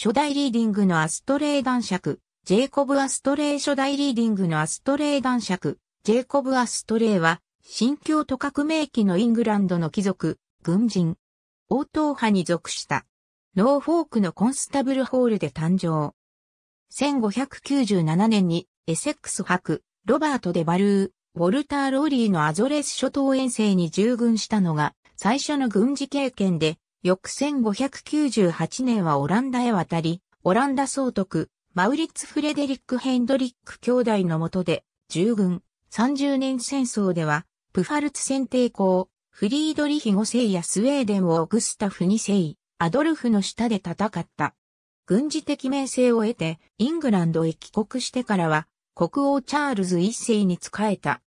初代リーディングのアストレイ男爵、ジェイコブ・アストレイ初代リーディングのアストレイ男爵、ジェイコブ・アストレイは、新教徒革命期のイングランドの貴族、軍人、王党派に属した、ノーフォークのコンスタブルホールで誕生。1597年に、エセックス博、ロバート・デ・バルー、ウォルター・ローリーのアゾレス諸島遠征に従軍したのが、最初の軍事経験で、翌1598年はオランダへ渡り、オランダ総督、マウリッツ・フレデリック・ヘンドリック兄弟の下で、従軍、30年戦争では、プファルツ戦抵抗、フリードリヒ5世やスウェーデンをオグスタフ2世、アドルフの下で戦った。軍事的名声を得て、イングランドへ帰国してからは、国王チャールズ1世に仕えた。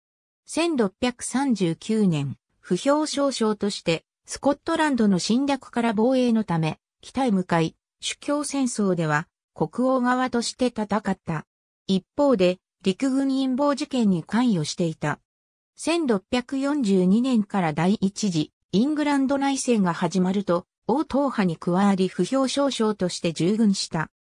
1639年、不評少将として、スコットランドの侵略から防衛のため、北へ向かい、主教戦争では国王側として戦った。一方で、陸軍陰謀事件に関与していた。1642年から第一次、イングランド内戦が始まると、王党派に加わり不評少将として従軍した。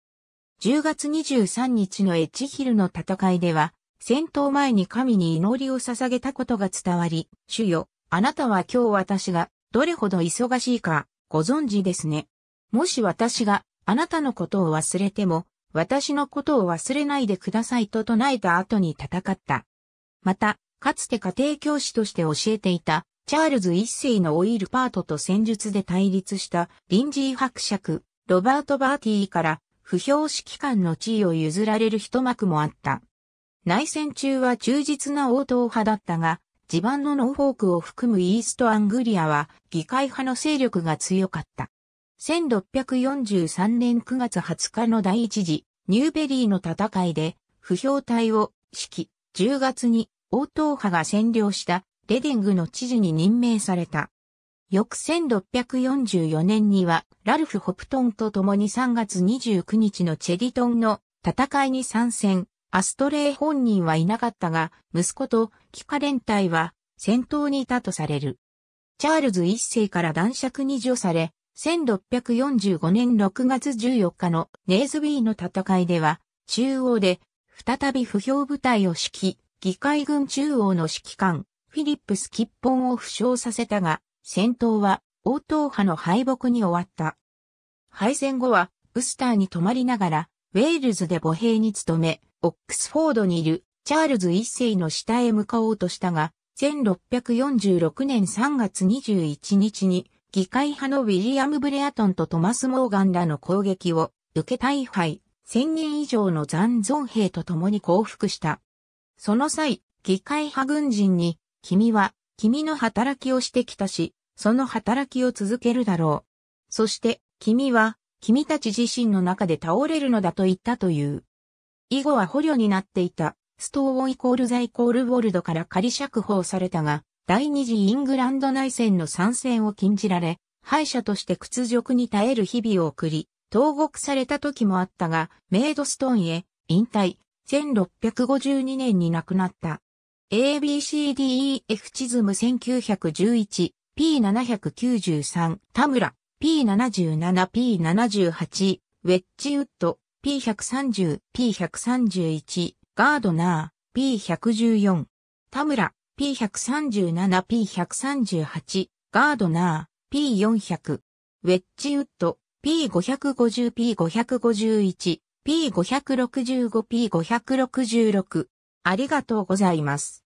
10月23日のエッジヒルの戦いでは、戦闘前に神に祈りを捧げたことが伝わり、主よ、あなたは今日私がどれほど忙しいか、ご存知ですね。もし私が、あなたのことを忘れても、私のことを忘れないでくださいと唱えた後に戦った。また、かつて家庭教師として教えていた、チャールズ一世のオイルパートと戦術で対立したリンジー伯爵、ロバート・バーティーから不評指揮官の地位を譲られる一幕もあった。内戦中は忠実な応答派だったが、地盤のノーフォークを含むイーストアングリアは議会派の勢力が強かった。1643年9月20日の第一次ニューベリーの戦いで不評隊を指揮、10月に王党派が占領したレディングの知事に任命された。翌1644年にはラルフ・ホプトンと共に3月29日のチェリトンの戦いに参戦、アストレイ本人はいなかったが、息子とキカ連隊は戦闘にいたとされる。チャールズ一世から男爵に除され、1645年6月14日のネーズビーの戦いでは、中央で再び不評部隊を指揮、議会軍中央の指揮官、フィリップス・キッポンを負傷させたが、戦闘は王党派の敗北に終わった。敗戦後は、ウスターに泊まりながら、ウェールズで母兵に勤め、オックスフォードにいるチャールズ一世の下へ向かおうとしたが、1646年3月21日に議会派のウィリアム・ブレアトンとトマス・モーガンらの攻撃を受け大敗、1000人以上の残存兵と共に降伏した。その際、議会派軍人に、君は、君の働きをしてきたし、その働きを続けるだろう。そして、君は、君たち自身の中で倒れるのだと言ったという。以後は捕虜になっていた、ストーウォイコールザイコールウォルドから仮釈放されたが、第二次イングランド内戦の参戦を禁じられ、敗者として屈辱に耐える日々を送り、投獄された時もあったが、メイドストーンへ、引退、1652年に亡くなった。ABCDEF チズム 1911P793 田村 P77P78 ウェッジウッド P130、P131、ガードナー、P114、タムラ、P137、P138、ガードナー、P400、ウェッジウッド、P550、P551、P565、P566。ありがとうございます。